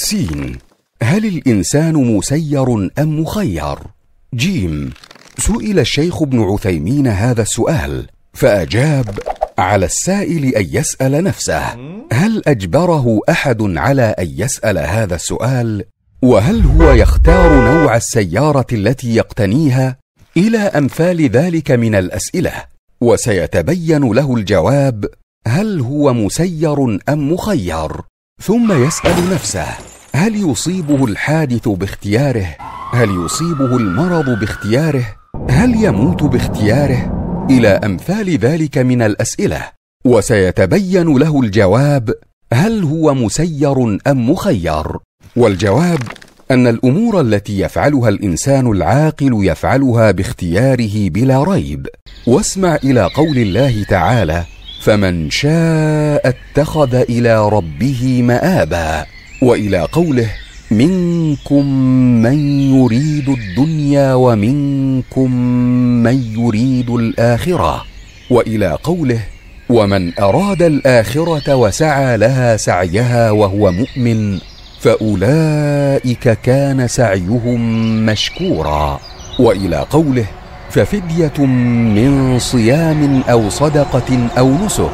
سين هل الإنسان مسير أم مخير؟ جيم سئل الشيخ ابن عثيمين هذا السؤال فأجاب على السائل أن يسأل نفسه هل أجبره أحد على أن يسأل هذا السؤال؟ وهل هو يختار نوع السيارة التي يقتنيها؟ إلى أمثال ذلك من الأسئلة وسيتبين له الجواب هل هو مسير أم مخير؟ ثم يسأل نفسه هل يصيبه الحادث باختياره هل يصيبه المرض باختياره هل يموت باختياره الى امثال ذلك من الاسئله وسيتبين له الجواب هل هو مسير ام مخير والجواب ان الامور التي يفعلها الانسان العاقل يفعلها باختياره بلا ريب واسمع الى قول الله تعالى فمن شاء اتخذ الى ربه مابا والى قوله منكم من يريد الدنيا ومنكم من يريد الاخره والى قوله ومن اراد الاخره وسعى لها سعيها وهو مؤمن فاولئك كان سعيهم مشكورا والى قوله ففديه من صيام او صدقه او نسك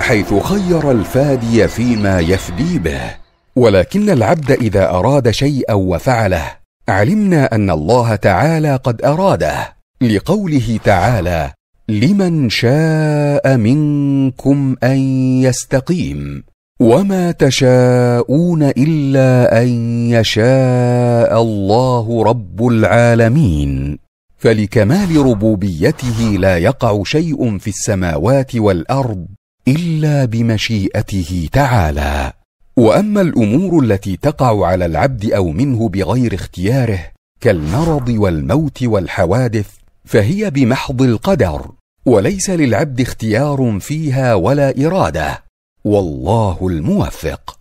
حيث خير الفادي فيما يفدي به ولكن العبد اذا اراد شيئا وفعله علمنا ان الله تعالى قد اراده لقوله تعالى لمن شاء منكم ان يستقيم وما تشاءون الا ان يشاء الله رب العالمين فلكمال ربوبيته لا يقع شيء في السماوات والارض الا بمشيئته تعالى واما الامور التي تقع على العبد او منه بغير اختياره كالمرض والموت والحوادث فهي بمحض القدر وليس للعبد اختيار فيها ولا اراده والله الموفق